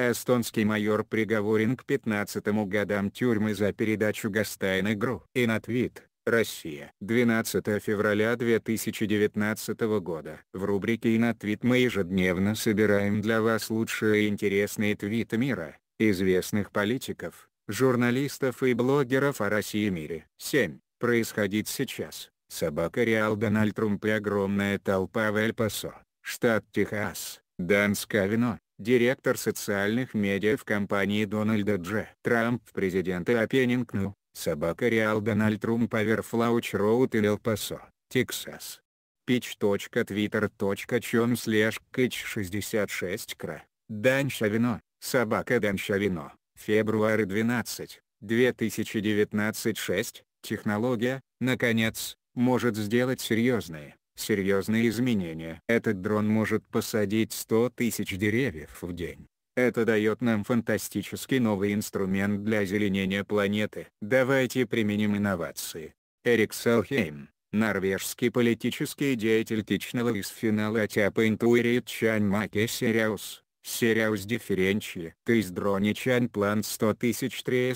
Эстонский майор приговорен к 15 годам тюрьмы за передачу Гастайн игру. Инатвит, Россия. 12 февраля 2019 года. В рубрике «Инатвит» мы ежедневно собираем для вас лучшие и интересные твиты мира, известных политиков, журналистов и блогеров о России и мире. 7. Происходить сейчас. Собака Реал Дональд Трумп и огромная толпа в Эль-Пасо, штат Техас. Донское вино директор социальных медиа в компании Дональда Дж. Трамп, президенты Апеннингну, собака Реал Дональд Трумп Аверфлауч Роуд и Элпасо, Тексас. pitch.twitter.com slash 66 кра. Дань Шавино, собака Дань Шавино, февраль 12, 2019 6, технология, наконец, может сделать серьезные, серьезные изменения. Этот дрон может посадить 100 тысяч деревьев в день. Это дает нам фантастический новый инструмент для озеленения планеты. Давайте применим инновации. Эрик Салхейм, норвежский политический деятель тичного из финала Тяпа Интуирит Чань Маке Дифференчи. Ты с дрони Чань План 100 тысяч Трея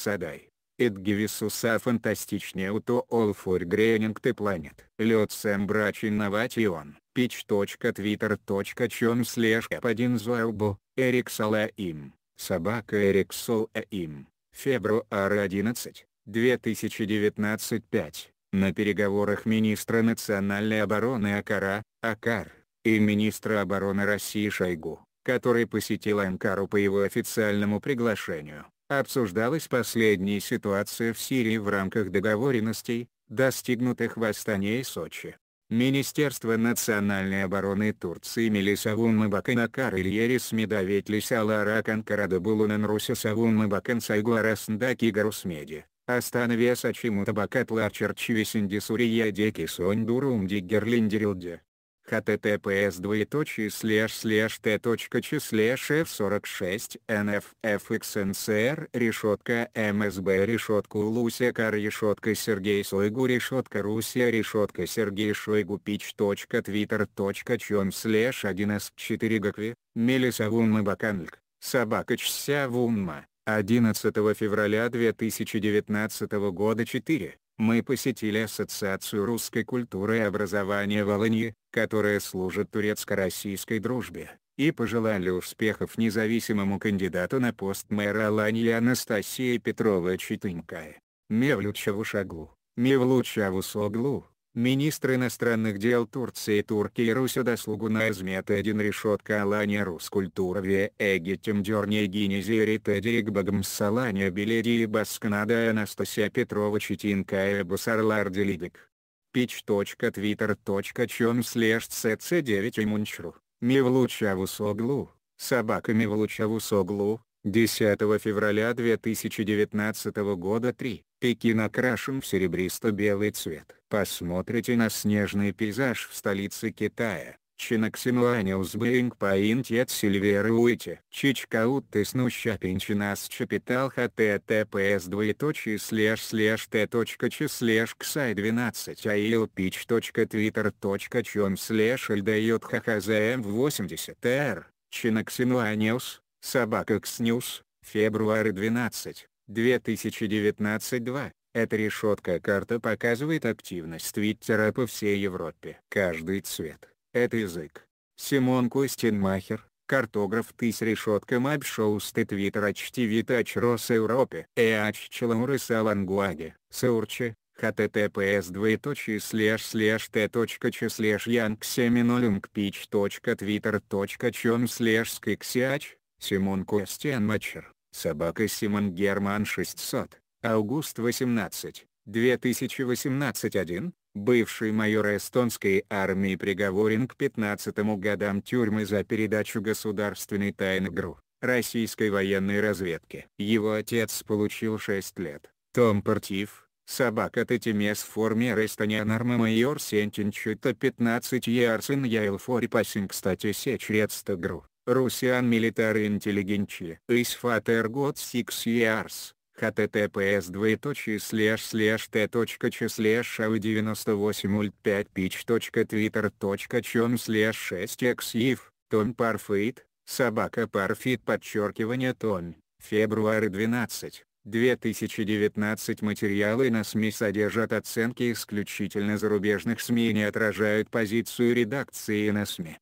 Эдгивисуса фантастичне уто олфур грейнинг the Planet, Лед сэм брач инноватион. Pitch.twitter.com слэш 1 зуэлбу. Эрик им. Собака Эрик э им. Фебруар 11. 2019 5. На переговорах министра национальной обороны Акара, Акар, и министра обороны России Шойгу, который посетил Анкару по его официальному приглашению, обсуждалась последняя ситуация в Сирии в рамках договоренностей, достигнутых в Астане и Сочи. Министерство национальной обороны Турции Мелисавун Мабакан Акар Ильерис Медоветлис Аларакан Карадабулунан Русисавун Мабакан Сайгларасндаки Гарусмеди. Астана Весачиму Табакат Ларчерчивисинди Сурия Деки Сонь Дурум Диггерлиндерилде https двоеточие слэш слэш т точка ч слэш f46 nffxncr решетка мсб решетка улусякар решетка сергей сойгу решетка русия решетка сергей шойгу пич точка твиттер точка чон слэш 1 с 4 гакви мелисавунма баканльк собака чсявунма 11 февраля 2019 года 4 мы посетили Ассоциацию русской культуры и образования Волыньи, которая служит турецко-российской дружбе, и пожелали успехов независимому кандидату на пост мэра Алании Анастасии Петровой Читынька, Мевлючеву Шаглу, Мевлучаву Соглу, министр иностранных дел Турции Турки и Русю дослугу на измет один решетка Алания Рускультура ве эгитем дерне гинези ретедик богом салания беледи баскнада Анастасия Петрова Читинка и Бусарлар Делидик pitch.twitter.com slash cc9 imunchru, Мивлучавусоглу, собака Мивлучавусоглу, 10 февраля 2019 года 3. Пекин окрашен в серебристо-белый цвет. Посмотрите на снежный пейзаж в столице Китая. Чинаксинуаниус Бэйнг Паинтет Сильвер Уити. Чичкаут ты снуща пинчинас чапитал хттпс двоеточие слэш слэш т точка ч слэш ксай 12 аил пич точка твиттер точка чом слэш льдает ххзм эм 80 р. Чинаксинуаниус, собака кснюс, февраль 12, 2019 2. Эта решетка карта показывает активность твиттера по всей Европе. Каждый цвет это язык. Симон Костенмахер, картограф ты с решеткам обшоусты твитер очтивитач рос Европе. Эач челаурыса лангуаге, саурче, https двоеточие слэш слэш т точка че слэш янг семинолинг пич точка твиттер точка чем слэш скиксиач, Симон Костенмахер. собака Симон Герман 600, август 18, 2018 1, бывший майор эстонской армии приговорен к 15 годам тюрьмы за передачу государственной тайны ГРУ, российской военной разведки. Его отец получил 6 лет. Том Портив, собака Тетимес форме Эстония Норма майор Сентинчута 15 Ярсен Яйлфори фори кстати сечь редста ГРУ. Русиан милитар интеллигенчи. Исфатер год 6 ярс https двоеточие слэш слэш т точка ч слэш ау 98 ульт 5 пич точка твиттер точка чем слэш 6 ексив, том парфит, собака парфит подчеркивание тон, февруарь 12. 2019 материалы на СМИ содержат оценки исключительно зарубежных СМИ и не отражают позицию редакции на СМИ.